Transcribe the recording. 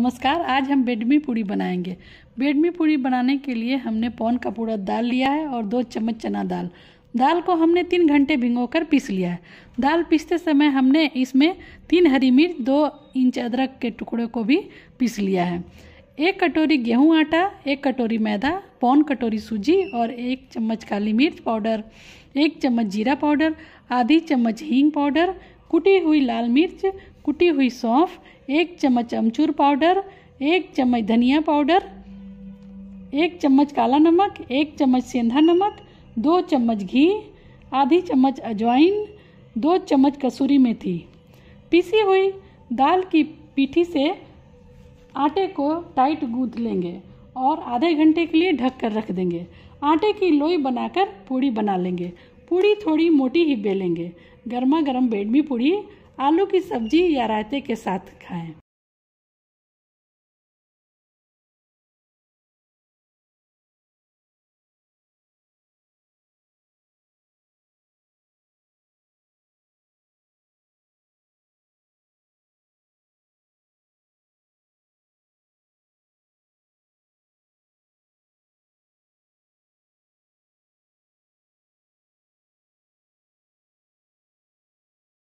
नमस्कार आज हम बेडमी पूड़ी बनाएंगे बेडमी पूड़ी बनाने के लिए हमने पौन का पूरा दाल लिया है और दो चम्मच चना दाल दाल को हमने तीन घंटे भिंगोकर पीस लिया है दाल पीसते समय हमने इसमें तीन हरी मिर्च दो इंच अदरक के टुकड़े को भी पीस लिया है एक कटोरी गेहूं आटा एक कटोरी मैदा पौन कटोरी सूजी और एक चम्मच काली मिर्च पाउडर एक चम्मच जीरा पाउडर आधी चम्मच हींग पाउडर कुटी हुई लाल मिर्च कुटी हुई सौंफ एक चम्मच अमचूर पाउडर एक चम्मच धनिया पाउडर एक चम्मच काला नमक एक चम्मच सेंधा नमक दो चम्मच घी आधी चम्मच अजवाइन दो चम्मच कसूरी मेथी पीसी हुई दाल की पीठी से आटे को टाइट गूंथ लेंगे और आधे घंटे के लिए ढक कर रख देंगे आटे की लोई बनाकर पूड़ी बना लेंगे पूड़ी थोड़ी मोटी ही बेलेंगे गर्मा गर्म बेडमी पूड़ी आलू की सब्जी या रायते के साथ खाएं